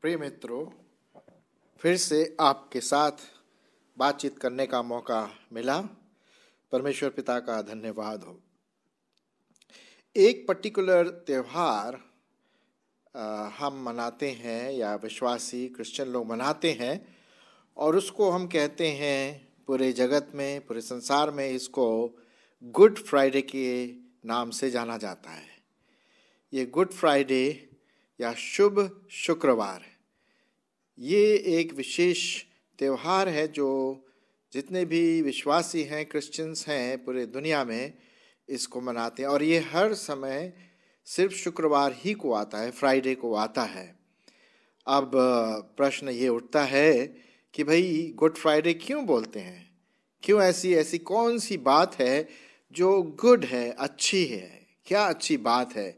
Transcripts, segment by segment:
प्रिय मित्रों फिर से आपके साथ बातचीत करने का मौका मिला परमेश्वर पिता का धन्यवाद हो एक पर्टिकुलर त्यौहार हम मनाते हैं या विश्वासी क्रिश्चियन लोग मनाते हैं और उसको हम कहते हैं पूरे जगत में पूरे संसार में इसको गुड फ्राइडे के नाम से जाना जाता है ये गुड फ्राइडे या शुभ शुक्रवार ये एक विशेष त्यौहार है जो जितने भी विश्वासी हैं क्रिश्चियंस हैं पूरे दुनिया में इसको मनाते हैं और ये हर समय सिर्फ शुक्रवार ही को आता है फ्राइडे को आता है अब प्रश्न ये उठता है कि भाई गुड फ्राइडे क्यों बोलते हैं क्यों ऐसी ऐसी कौन सी बात है जो गुड है अच्छी है क्या अच्छी बात है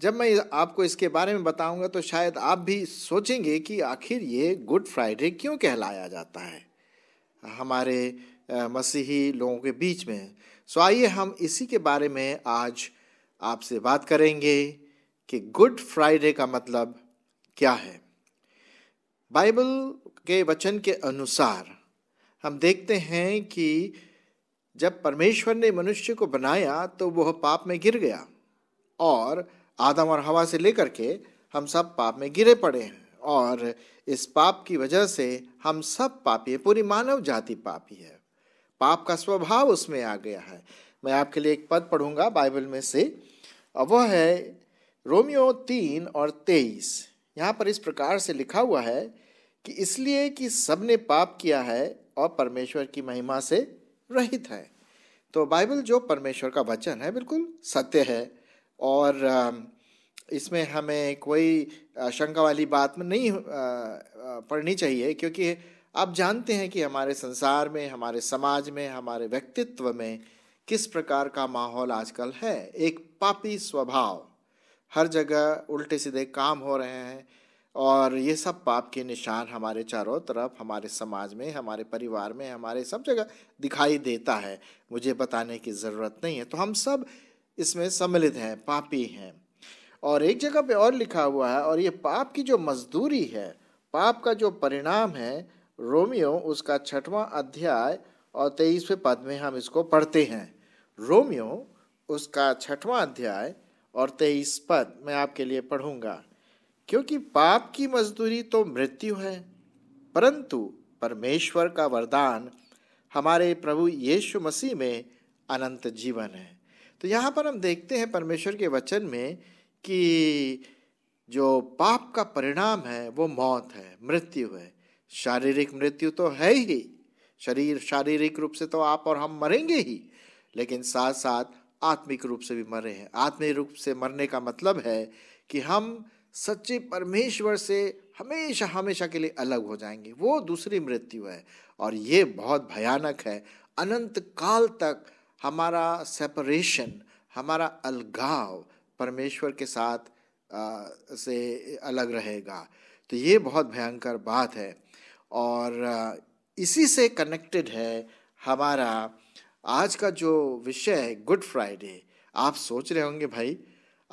जब मैं आपको इसके बारे में बताऊंगा तो शायद आप भी सोचेंगे कि आखिर ये गुड फ्राइडे क्यों कहलाया जाता है हमारे मसीही लोगों के बीच में सो आइए हम इसी के बारे में आज आपसे बात करेंगे कि गुड फ्राइडे का मतलब क्या है बाइबल के वचन के अनुसार हम देखते हैं कि जब परमेश्वर ने मनुष्य को बनाया तो वह पाप में गिर गया और आदम और हवा से लेकर के हम सब पाप में गिरे पड़े हैं और इस पाप की वजह से हम सब पापी है पूरी मानव जाति पापी है पाप का स्वभाव उसमें आ गया है मैं आपके लिए एक पद पढ़ूंगा बाइबल में से वह है रोमियो तीन और तेईस यहाँ पर इस प्रकार से लिखा हुआ है कि इसलिए कि सबने पाप किया है और परमेश्वर की महिमा से रहित है तो बाइबल जो परमेश्वर का वचन है बिल्कुल सत्य है और इसमें हमें कोई शंका वाली बात में नहीं पढ़नी चाहिए क्योंकि आप जानते हैं कि हमारे संसार में हमारे समाज में हमारे व्यक्तित्व में किस प्रकार का माहौल आजकल है एक पापी स्वभाव हर जगह उल्टे सीधे काम हो रहे हैं और ये सब पाप के निशान हमारे चारों तरफ हमारे समाज में हमारे परिवार में हमारे सब जगह दिखाई देता है मुझे बताने की ज़रूरत नहीं है तो हम सब इसमें सम्मिलित हैं पापी हैं और एक जगह पे और लिखा हुआ है और ये पाप की जो मजदूरी है पाप का जो परिणाम है रोमियो उसका छठवां अध्याय और तेईसवें पद में हम इसको पढ़ते हैं रोमियो उसका छठवां अध्याय और तेईस पद मैं आपके लिए पढ़ूंगा क्योंकि पाप की मजदूरी तो मृत्यु है परंतु परमेश्वर का वरदान हमारे प्रभु यीशु मसीह में अनंत जीवन है तो यहाँ पर हम देखते हैं परमेश्वर के वचन में कि जो पाप का परिणाम है वो मौत है मृत्यु है शारीरिक मृत्यु तो है ही शरीर शारीरिक रूप से तो आप और हम मरेंगे ही लेकिन साथ साथ आत्मिक रूप से भी मरे हैं आत्मिक रूप से मरने का मतलब है कि हम सच्चे परमेश्वर से हमेशा हमेशा के लिए अलग हो जाएंगे वो दूसरी मृत्यु है और ये बहुत भयानक है अनंत काल तक हमारा सेपरेशन हमारा अलगाव परमेश्वर के साथ आ, से अलग रहेगा तो ये बहुत भयंकर बात है और इसी से कनेक्टेड है हमारा आज का जो विषय है गुड फ्राइडे आप सोच रहे होंगे भाई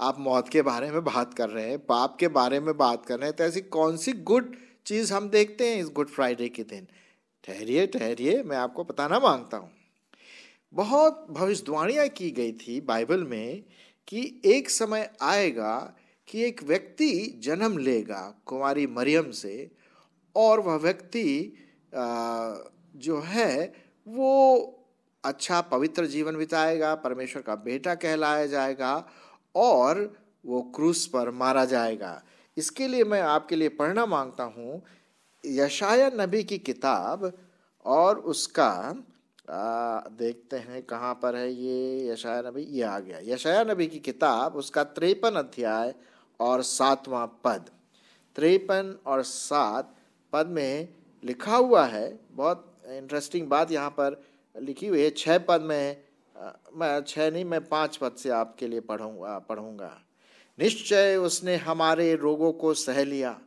आप मौत के बारे में बात कर रहे हैं पाप के बारे में बात कर रहे हैं तो ऐसी कौन सी गुड चीज़ हम देखते हैं इस गुड फ्राइडे के दिन ठहरिए ठहरिए मैं आपको बताना मांगता हूँ बहुत भविष्यवाणियाँ की गई थी बाइबल में कि एक समय आएगा कि एक व्यक्ति जन्म लेगा कुमारी मरियम से और वह व्यक्ति जो है वो अच्छा पवित्र जीवन बिताएगा परमेश्वर का बेटा कहलाया जाएगा और वो क्रूस पर मारा जाएगा इसके लिए मैं आपके लिए पढ़ना मांगता हूँ यशाया नबी की किताब और उसका आ, देखते हैं कहाँ पर है ये यशाया नबी ये आ गया यशाया नबी की किताब उसका त्रेपन अध्याय और सातवां पद त्रेपन और सात पद में लिखा हुआ है बहुत इंटरेस्टिंग बात यहाँ पर लिखी हुई है छः पद में मैं छः नहीं मैं पाँच पद से आपके लिए पढ़ूंगा पढ़ूंगा निश्चय उसने हमारे रोगों को सह लिया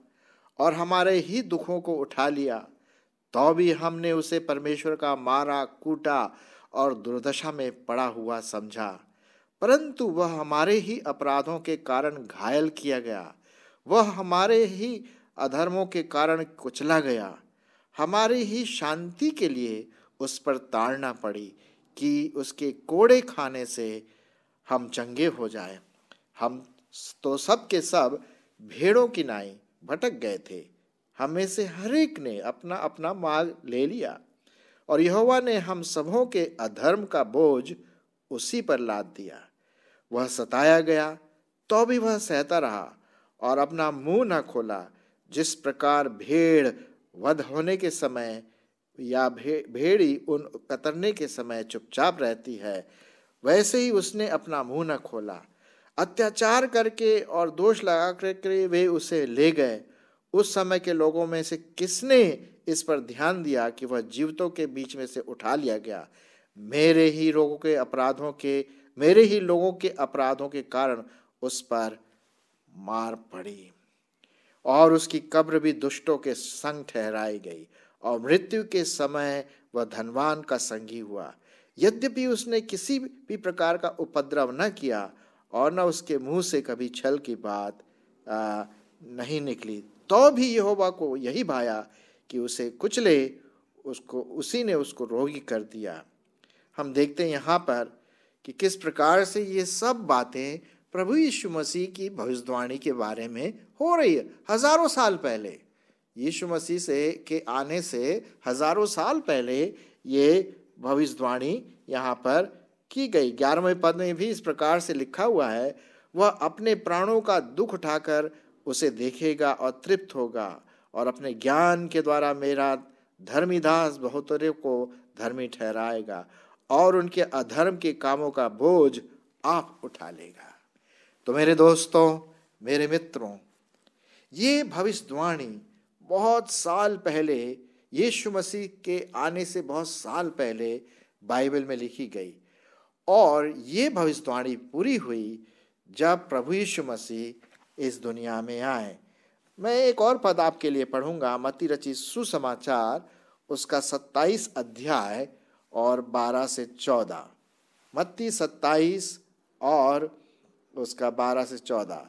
और हमारे ही दुखों को उठा लिया तो भी हमने उसे परमेश्वर का मारा कूटा और दुर्दशा में पड़ा हुआ समझा परंतु वह हमारे ही अपराधों के कारण घायल किया गया वह हमारे ही अधर्मों के कारण कुचला गया हमारी ही शांति के लिए उस पर ताड़ना पड़ी कि उसके कोड़े खाने से हम चंगे हो जाए हम तो सब के सब भेड़ों की नाई भटक गए थे हमें से हर एक ने अपना अपना माल ले लिया और यहोवा ने हम सबों के अधर्म का बोझ उसी पर लाद दिया वह सताया गया तो भी वह सहता रहा और अपना मुंह न खोला जिस प्रकार भेड़ वध होने के समय या भे, भेड़ी उन कतरने के समय चुपचाप रहती है वैसे ही उसने अपना मुंह न खोला अत्याचार करके और दोष लगा कर वे उसे ले गए उस समय के लोगों में से किसने इस पर ध्यान दिया कि वह जीवतों के बीच में से उठा लिया गया मेरे ही लोगों के अपराधों के मेरे ही लोगों के अपराधों के कारण उस पर मार पड़ी और उसकी कब्र भी दुष्टों के संग ठहराई गई और मृत्यु के समय वह धनवान का संगी हुआ यद्यपि उसने किसी भी प्रकार का उपद्रव न किया और न उसके मुंह से कभी छल की बात आ, नहीं निकली तो भी यहोवा को यही भाया कि उसे कुचले उसको उसी ने उसको रोगी कर दिया हम देखते हैं यहाँ पर कि किस प्रकार से ये सब बातें प्रभु यीशु मसीह की भविष्यवाणी के बारे में हो रही है हजारों साल पहले यीशु मसीह से के आने से हजारों साल पहले ये भविष्यवाणी यहाँ पर की गई ग्यारहवें पद में भी इस प्रकार से लिखा हुआ है वह अपने प्राणों का दुख उठाकर उसे देखेगा और तृप्त होगा और अपने ज्ञान के द्वारा मेरा दास बहुतरे को धर्मी ठहराएगा और उनके अधर्म के कामों का बोझ आप उठा लेगा तो मेरे दोस्तों मेरे मित्रों ये भविष्यवाणी बहुत साल पहले यीशु मसीह के आने से बहुत साल पहले बाइबल में लिखी गई और ये भविष्यवाणी पूरी हुई जब प्रभु यीशु मसीह इस दुनिया में आए मैं एक और पद आपके लिए पढ़ूंगा मती रची सुसमाचार उसका सत्ताईस अध्याय और बारह से चौदह मत्ती सत्ताईस और उसका बारह से चौदह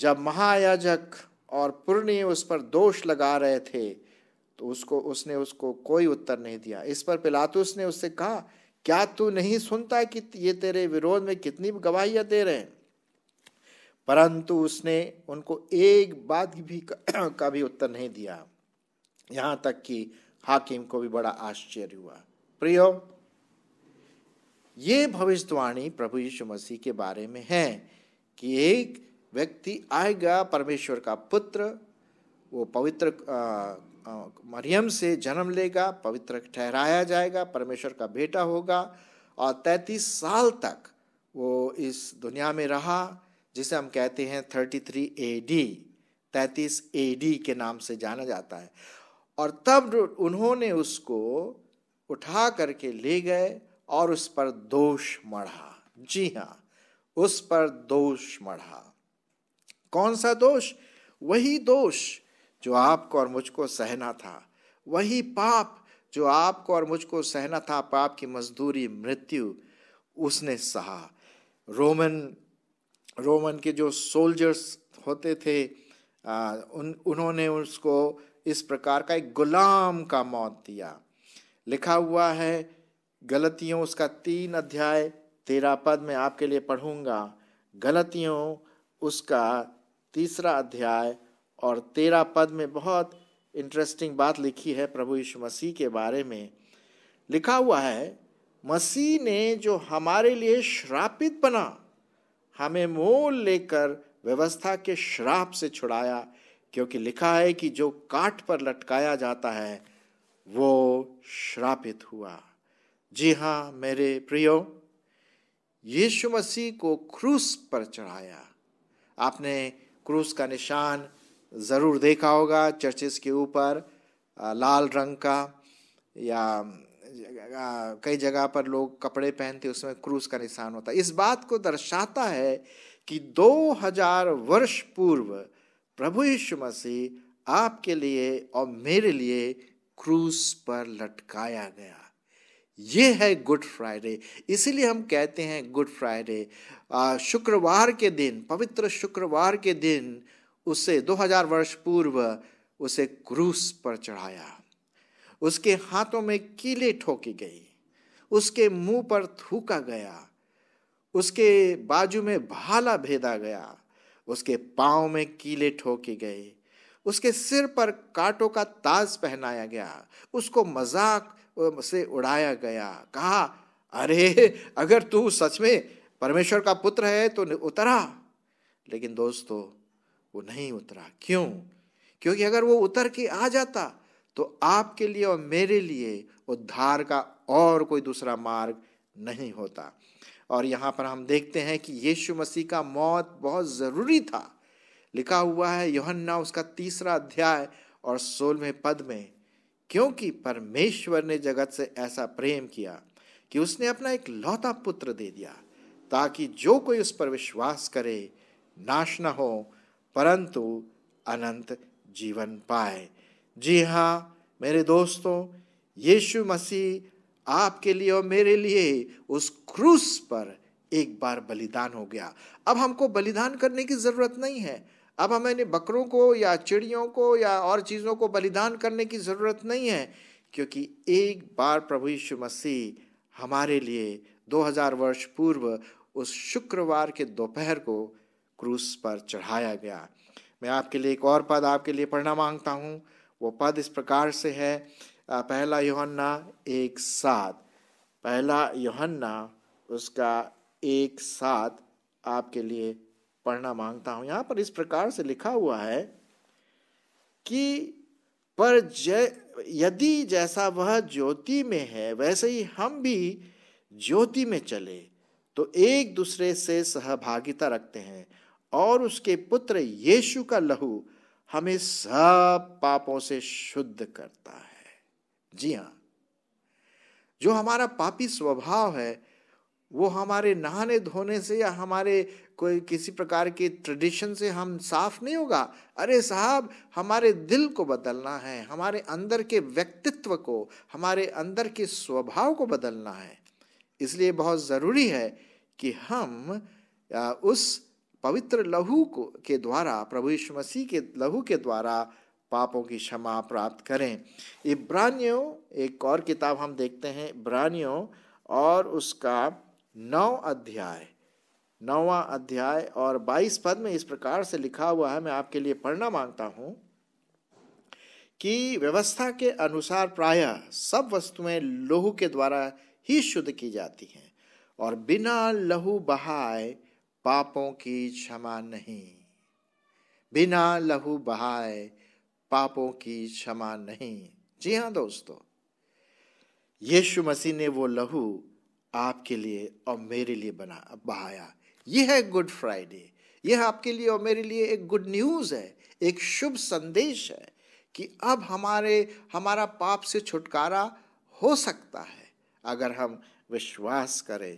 जब महायाजक और पुर्णीय उस पर दोष लगा रहे थे तो उसको उसने उसको कोई उत्तर नहीं दिया इस पर पिलातुस ने उससे कहा क्या तू नहीं सुनता कि ये तेरे विरोध में कितनी गवाहियां दे रहे हैं परंतु उसने उनको एक बात भी का, भी उत्तर नहीं दिया यहां तक कि हाकिम को भी बड़ा आश्चर्य हुआ प्रियो ये भविष्यवाणी प्रभु यीशु मसीह के बारे में है कि एक व्यक्ति आएगा परमेश्वर का पुत्र वो पवित्र मरियम से जन्म लेगा पवित्र ठहराया जाएगा परमेश्वर का बेटा होगा और तैंतीस साल तक वो इस दुनिया में रहा जिसे हम कहते हैं थर्टी थ्री ए डी तैतीस ए डी के नाम से जाना जाता है और तब उन्होंने उसको उठा करके ले गए और उस पर दोष मढ़ा जी हाँ उस पर दोष मढ़ा कौन सा दोष वही दोष जो आपको और मुझको सहना था वही पाप जो आपको और मुझको सहना था पाप की मजदूरी मृत्यु उसने सहा रोमन रोमन के जो सोल्जर्स होते थे आ, उन उन्होंने उसको इस प्रकार का एक गुलाम का मौत दिया लिखा हुआ है गलतियों उसका तीन अध्याय तेरा पद में आपके लिए पढ़ूंगा गलतियों उसका तीसरा अध्याय और तेरा पद में बहुत इंटरेस्टिंग बात लिखी है प्रभु यीशु मसीह के बारे में लिखा हुआ है मसीह ने जो हमारे लिए श्रापित बना हमें मोल लेकर व्यवस्था के श्राप से छुड़ाया क्योंकि लिखा है कि जो काट पर लटकाया जाता है वो श्रापित हुआ जी हाँ मेरे प्रियो यीशु मसीह को क्रूस पर चढ़ाया आपने क्रूस का निशान ज़रूर देखा होगा चर्चेस के ऊपर लाल रंग का या कई जगह पर लोग कपड़े पहनते उसमें क्रूस का निशान होता है इस बात को दर्शाता है कि 2000 वर्ष पूर्व प्रभु यीशु मसीह आपके लिए और मेरे लिए क्रूस पर लटकाया गया ये है गुड फ्राइडे इसीलिए हम कहते हैं गुड फ्राइडे शुक्रवार के दिन पवित्र शुक्रवार के दिन उसे 2000 वर्ष पूर्व उसे क्रूस पर चढ़ाया उसके हाथों में कीले ठोकी गई उसके मुंह पर थूका गया उसके बाजू में भाला भेदा गया उसके पाँव में कीले ठोके गए उसके सिर पर कांटों का ताज पहनाया गया उसको मजाक से उड़ाया गया कहा अरे अगर तू सच में परमेश्वर का पुत्र है तो उतरा लेकिन दोस्तों वो नहीं उतरा क्यों क्योंकि अगर वो उतर के आ जाता तो आपके लिए और मेरे लिए उद्धार का और कोई दूसरा मार्ग नहीं होता और यहाँ पर हम देखते हैं कि यीशु मसीह का मौत बहुत ज़रूरी था लिखा हुआ है योहन्ना उसका तीसरा अध्याय और सोलहवें पद में क्योंकि परमेश्वर ने जगत से ऐसा प्रेम किया कि उसने अपना एक लौता पुत्र दे दिया ताकि जो कोई उस पर विश्वास करे नाश न हो परंतु अनंत जीवन पाए जी हाँ मेरे दोस्तों यीशु मसीह आपके लिए और मेरे लिए उस क्रूस पर एक बार बलिदान हो गया अब हमको बलिदान करने की ज़रूरत नहीं है अब हमें बकरों को या चिड़ियों को या और चीज़ों को बलिदान करने की ज़रूरत नहीं है क्योंकि एक बार प्रभु यीशु मसीह हमारे लिए 2000 वर्ष पूर्व उस शुक्रवार के दोपहर को क्रूस पर चढ़ाया गया मैं आपके लिए एक और पद आपके लिए पढ़ना मांगता हूँ वो पद इस प्रकार से है पहला योहन्ना एक साथ पहला योहन्ना उसका एक साथ आपके लिए पढ़ना मांगता हूँ यहाँ पर इस प्रकार से लिखा हुआ है कि पर जय यदि जैसा वह ज्योति में है वैसे ही हम भी ज्योति में चले तो एक दूसरे से सहभागिता रखते हैं और उसके पुत्र यीशु का लहू हमें सब पापों से शुद्ध करता है जी हाँ जो हमारा पापी स्वभाव है वो हमारे नहाने धोने से या हमारे कोई किसी प्रकार के ट्रेडिशन से हम साफ नहीं होगा अरे साहब हमारे दिल को बदलना है हमारे अंदर के व्यक्तित्व को हमारे अंदर के स्वभाव को बदलना है इसलिए बहुत ज़रूरी है कि हम उस पवित्र लहू को के द्वारा प्रभु यीशु मसीह के लहू के द्वारा पापों की क्षमा प्राप्त करें इब्रानियों एक और किताब हम देखते हैं इब्रानियों और उसका नौ अध्याय नौवा अध्याय और बाईस पद में इस प्रकार से लिखा हुआ है मैं आपके लिए पढ़ना मांगता हूँ कि व्यवस्था के अनुसार प्रायः सब वस्तुएं लोहू के द्वारा ही शुद्ध की जाती हैं और बिना लहू बहाए पापों की क्षमा नहीं बिना लहू बहाए पापों की क्षमा नहीं जी हाँ दोस्तों यीशु मसीह ने वो लहू आपके लिए और मेरे लिए बना बहाया यह है गुड फ्राइडे यह आपके लिए और मेरे लिए एक गुड न्यूज़ है एक शुभ संदेश है कि अब हमारे हमारा पाप से छुटकारा हो सकता है अगर हम विश्वास करें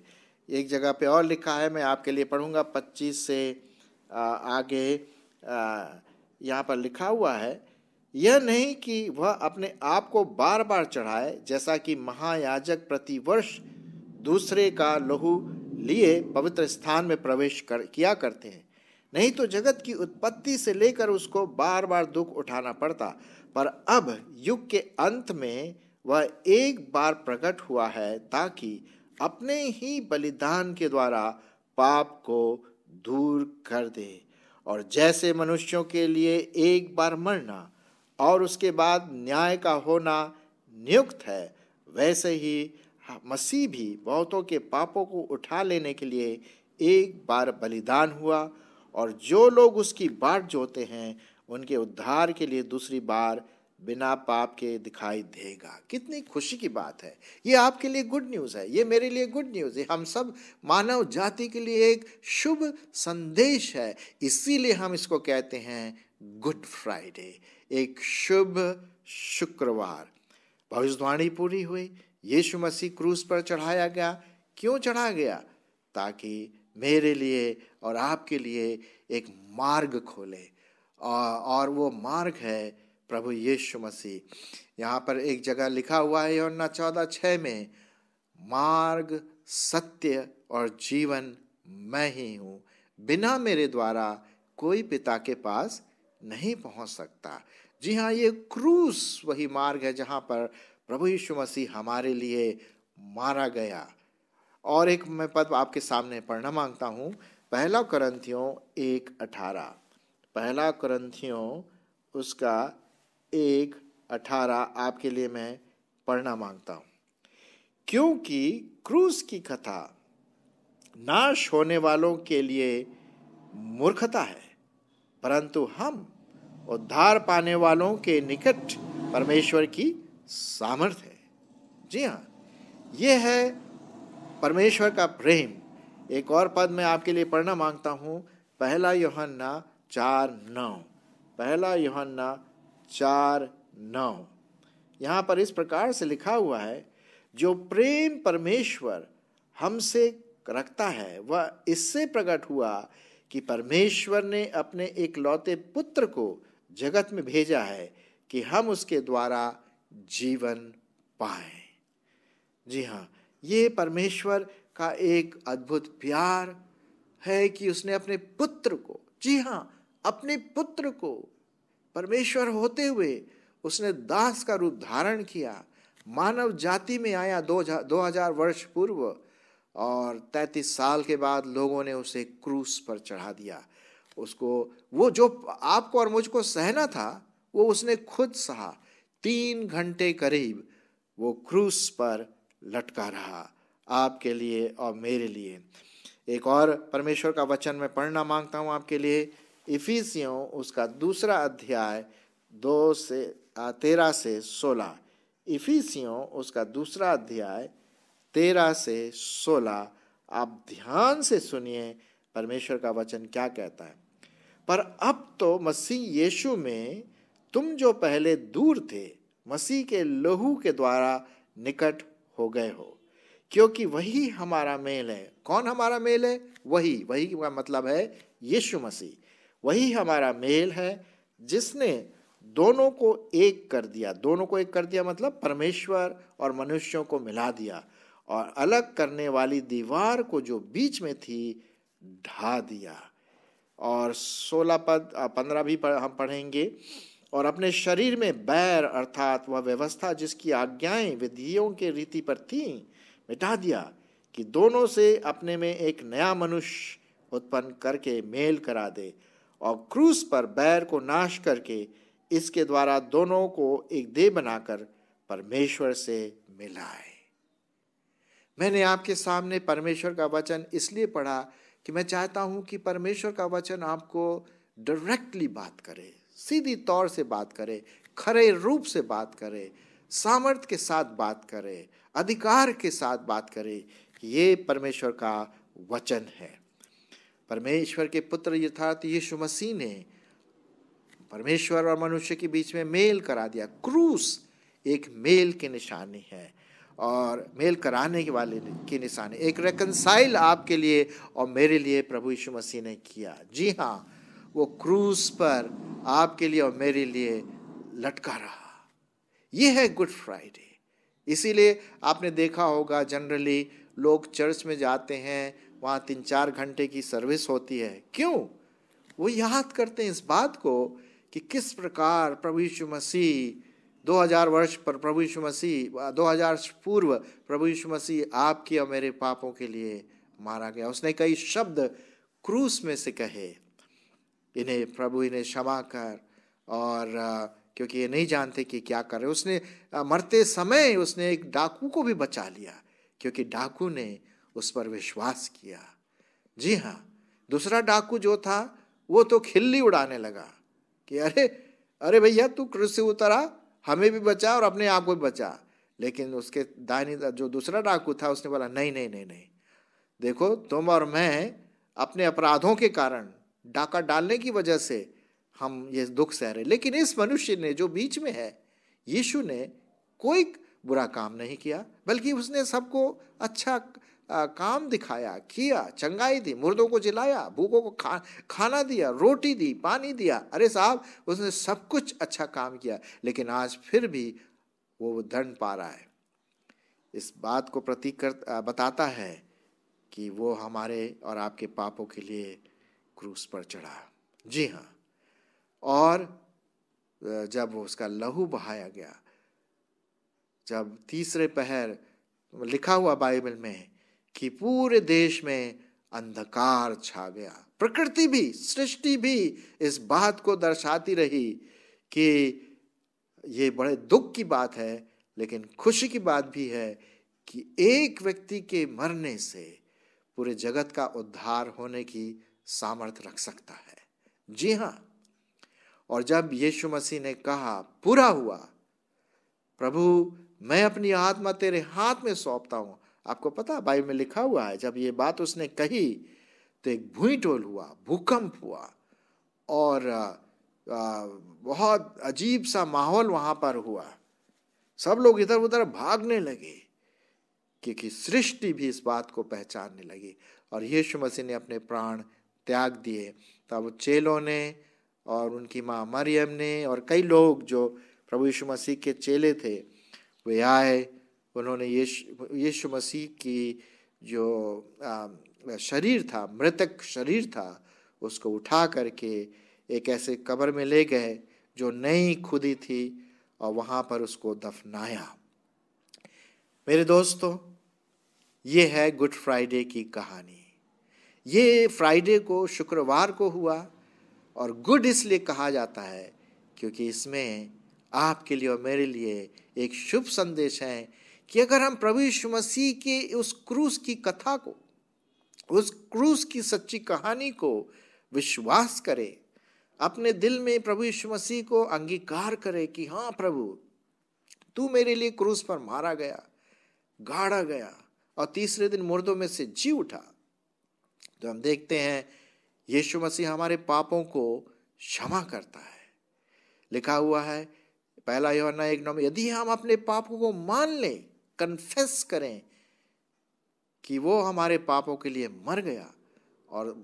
एक जगह पे और लिखा है मैं आपके लिए पढ़ूंगा पच्चीस से आगे यहाँ पर लिखा हुआ है यह नहीं कि वह अपने आप को बार बार चढ़ाए जैसा कि महायाजक प्रतिवर्ष दूसरे का लहू लिए पवित्र स्थान में प्रवेश कर किया करते हैं नहीं तो जगत की उत्पत्ति से लेकर उसको बार बार दुख उठाना पड़ता पर अब युग के अंत में वह एक बार प्रकट हुआ है ताकि अपने ही बलिदान के द्वारा पाप को दूर कर दे और जैसे मनुष्यों के लिए एक बार मरना और उसके बाद न्याय का होना नियुक्त है वैसे ही मसीह भी बहुतों के पापों को उठा लेने के लिए एक बार बलिदान हुआ और जो लोग उसकी बाट जोते हैं उनके उद्धार के लिए दूसरी बार बिना पाप के दिखाई देगा कितनी खुशी की बात है ये आपके लिए गुड न्यूज़ है ये मेरे लिए गुड न्यूज़ है हम सब मानव जाति के लिए एक शुभ संदेश है इसीलिए हम इसको कहते हैं गुड फ्राइडे एक शुभ शुक्रवार भविष्यवाणी पूरी हुई यीशु मसीह क्रूस पर चढ़ाया गया क्यों चढ़ा गया ताकि मेरे लिए और आपके लिए एक मार्ग खोले और वो मार्ग है प्रभु यीशु मसीह यहाँ पर एक जगह लिखा हुआ है योना चौदह छः में मार्ग सत्य और जीवन मैं ही हूँ बिना मेरे द्वारा कोई पिता के पास नहीं पहुँच सकता जी हाँ ये क्रूस वही मार्ग है जहाँ पर प्रभु यीशु मसीह हमारे लिए मारा गया और एक मैं पद आपके सामने पढ़ना मांगता हूँ पहला करंथियों एक अठारह पहला करंथियों उसका एक अठारह आपके लिए मैं पढ़ना मांगता हूं क्योंकि क्रूस की कथा नाश होने वालों के लिए मूर्खता है परंतु हम उद्धार पाने वालों के निकट परमेश्वर की सामर्थ है जी हाँ ये है परमेश्वर का प्रेम एक और पद मैं आपके लिए पढ़ना मांगता हूँ पहला योहन्ना चार नौ पहला योहन्ना चार नौ यहाँ पर इस प्रकार से लिखा हुआ है जो प्रेम परमेश्वर हमसे रखता है वह इससे प्रकट हुआ कि परमेश्वर ने अपने एक लौते पुत्र को जगत में भेजा है कि हम उसके द्वारा जीवन पाए जी हाँ ये परमेश्वर का एक अद्भुत प्यार है कि उसने अपने पुत्र को जी हाँ अपने पुत्र को परमेश्वर होते हुए उसने दास का रूप धारण किया मानव जाति में आया दो, दो हजार वर्ष पूर्व और तैतीस साल के बाद लोगों ने उसे क्रूस पर चढ़ा दिया उसको वो जो आपको और मुझको सहना था वो उसने खुद सहा तीन घंटे करीब वो क्रूस पर लटका रहा आपके लिए और मेरे लिए एक और परमेश्वर का वचन मैं पढ़ना मांगता हूँ आपके लिए इफिसियों उसका दूसरा अध्याय दो से तेरह से सोलह इफिसियों उसका दूसरा अध्याय तेरह से सोलह आप ध्यान से सुनिए परमेश्वर का वचन क्या कहता है पर अब तो मसीह यीशु में तुम जो पहले दूर थे मसीह के लहू के द्वारा निकट हो गए हो क्योंकि वही हमारा मेल है कौन हमारा मेल है वही वही का मतलब है यीशु मसीह वही हमारा मेल है जिसने दोनों को एक कर दिया दोनों को एक कर दिया मतलब परमेश्वर और मनुष्यों को मिला दिया और अलग करने वाली दीवार को जो बीच में थी ढा दिया और सोलह पद पंद्रह भी हम पढ़ेंगे और अपने शरीर में बैर अर्थात वह व्यवस्था जिसकी आज्ञाएं विधियों के रीति पर थी मिटा दिया कि दोनों से अपने में एक नया मनुष्य उत्पन्न करके मेल करा दे और क्रूस पर बैर को नाश करके इसके द्वारा दोनों को एक देह बनाकर परमेश्वर से मिलाए मैंने आपके सामने परमेश्वर का वचन इसलिए पढ़ा कि मैं चाहता हूं कि परमेश्वर का वचन आपको डायरेक्टली बात करे सीधी तौर से बात करे खरे रूप से बात करे सामर्थ के साथ बात करे अधिकार के साथ बात करे ये परमेश्वर का वचन है परमेश्वर के पुत्र यथार्थ यीशु मसीह ने परमेश्वर और मनुष्य के बीच में मेल करा दिया क्रूस एक मेल की निशानी है और मेल कराने के वाले की निशानी एक रेकनसाइल आपके लिए और मेरे लिए प्रभु यीशु मसीह ने किया जी हाँ वो क्रूस पर आपके लिए और मेरे लिए लटका रहा ये है गुड फ्राइडे इसीलिए आपने देखा होगा जनरली लोग चर्च में जाते हैं वहाँ तीन चार घंटे की सर्विस होती है क्यों वो याद करते हैं इस बात को कि किस प्रकार प्रभु यीशु मसीह 2000 वर्ष पर प्रभु यीशु मसीह 2000 पूर्व प्रभु यीशु मसीह आपके और मेरे पापों के लिए मारा गया उसने कई शब्द क्रूस में से कहे इन्हें प्रभु इन्हें क्षमा कर और क्योंकि ये नहीं जानते कि क्या कर रहे उसने मरते समय उसने एक डाकू को भी बचा लिया क्योंकि डाकू ने उस पर विश्वास किया जी हाँ दूसरा डाकू जो था वो तो खिल्ली उड़ाने लगा कि अरे अरे भैया तू कृषि उतरा हमें भी बचा और अपने आप को भी बचा लेकिन उसके दानी जो दूसरा डाकू था उसने बोला नहीं नहीं नहीं नहीं देखो तुम और मैं अपने अपराधों के कारण डाका डालने की वजह से हम ये दुख सह रहे लेकिन इस मनुष्य ने जो बीच में है यीशु ने कोई बुरा काम नहीं किया बल्कि उसने सबको अच्छा आ, काम दिखाया किया चंगाई दी मुर्दों को जिलाया भूखों को खा खाना दिया रोटी दी पानी दिया अरे साहब उसने सब कुछ अच्छा काम किया लेकिन आज फिर भी वो दंड पा रहा है इस बात को प्रतीक कर बताता है कि वो हमारे और आपके पापों के लिए क्रूस पर चढ़ा जी हाँ और जब उसका लहू बहाया गया जब तीसरे पहर लिखा हुआ बाइबल में कि पूरे देश में अंधकार छा गया प्रकृति भी सृष्टि भी इस बात को दर्शाती रही कि ये बड़े दुख की बात है लेकिन खुशी की बात भी है कि एक व्यक्ति के मरने से पूरे जगत का उद्धार होने की सामर्थ्य रख सकता है जी हाँ और जब यीशु मसीह ने कहा पूरा हुआ प्रभु मैं अपनी आत्मा तेरे हाथ में सौंपता हूँ आपको पता बाइबल में लिखा हुआ है जब ये बात उसने कही तो एक भूईटोल हुआ भूकंप हुआ और बहुत अजीब सा माहौल वहाँ पर हुआ सब लोग इधर उधर भागने लगे क्योंकि सृष्टि भी इस बात को पहचानने लगी और यीशु मसीह ने अपने प्राण त्याग दिए तब चेलों ने और उनकी माँ मरियम ने और कई लोग जो प्रभु यीशु मसीह के चेले थे वे आए उन्होंने यीशु यीशु मसीह की जो शरीर था मृतक शरीर था उसको उठा करके एक ऐसे कब्र में ले गए जो नई खुदी थी और वहाँ पर उसको दफनाया मेरे दोस्तों ये है गुड फ्राइडे की कहानी ये फ्राइडे को शुक्रवार को हुआ और गुड इसलिए कहा जाता है क्योंकि इसमें आपके लिए और मेरे लिए एक शुभ संदेश है कि अगर हम प्रभु यीशु मसीह के उस क्रूस की कथा को उस क्रूस की सच्ची कहानी को विश्वास करें अपने दिल में प्रभु यीशु मसीह को अंगीकार करें कि हाँ प्रभु तू मेरे लिए क्रूस पर मारा गया गाड़ा गया और तीसरे दिन मुर्दों में से जी उठा तो हम देखते हैं यीशु मसीह हमारे पापों को क्षमा करता है लिखा हुआ है पहला योना एक नौ यदि हम अपने पापों को मान लें कन्फेस करें कि वो हमारे पापों के लिए मर गया और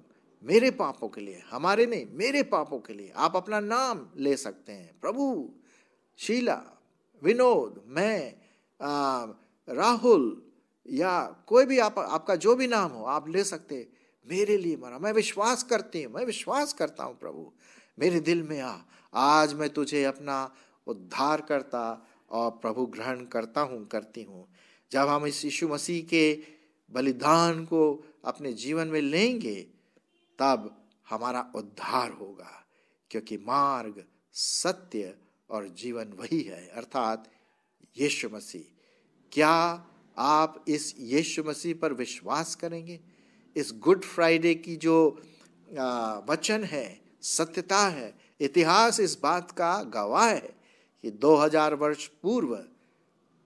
मेरे पापों के लिए हमारे नहीं मेरे पापों के लिए आप अपना नाम ले सकते हैं प्रभु शीला विनोद मैं आ, राहुल या कोई भी आप आपका जो भी नाम हो आप ले सकते मेरे लिए मरा मैं विश्वास करती हूँ मैं विश्वास करता हूँ प्रभु मेरे दिल में आ आज मैं तुझे अपना उद्धार करता और प्रभु ग्रहण करता हूँ करती हूँ जब हम इस यीशु मसीह के बलिदान को अपने जीवन में लेंगे तब हमारा उद्धार होगा क्योंकि मार्ग सत्य और जीवन वही है अर्थात यीशु मसीह क्या आप इस यीशु मसीह पर विश्वास करेंगे इस गुड फ्राइडे की जो वचन है सत्यता है इतिहास इस बात का गवाह है कि 2000 वर्ष पूर्व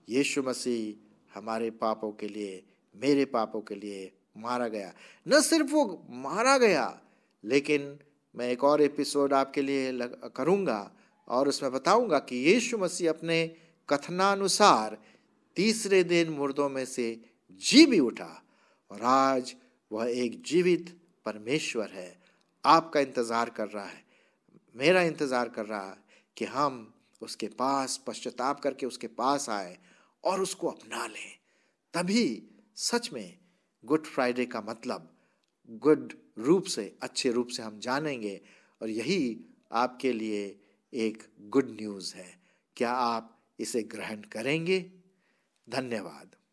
यीशु मसीह हमारे पापों के लिए मेरे पापों के लिए मारा गया न सिर्फ वो मारा गया लेकिन मैं एक और एपिसोड आपके लिए करूँगा और उसमें बताऊँगा कि यीशु मसीह अपने कथनानुसार तीसरे दिन मुर्दों में से जी भी उठा और आज वह एक जीवित परमेश्वर है आपका इंतज़ार कर रहा है मेरा इंतज़ार कर रहा है कि हम उसके पास पश्चाताप करके उसके पास आए और उसको अपना लें तभी सच में गुड फ्राइडे का मतलब गुड रूप से अच्छे रूप से हम जानेंगे और यही आपके लिए एक गुड न्यूज़ है क्या आप इसे ग्रहण करेंगे धन्यवाद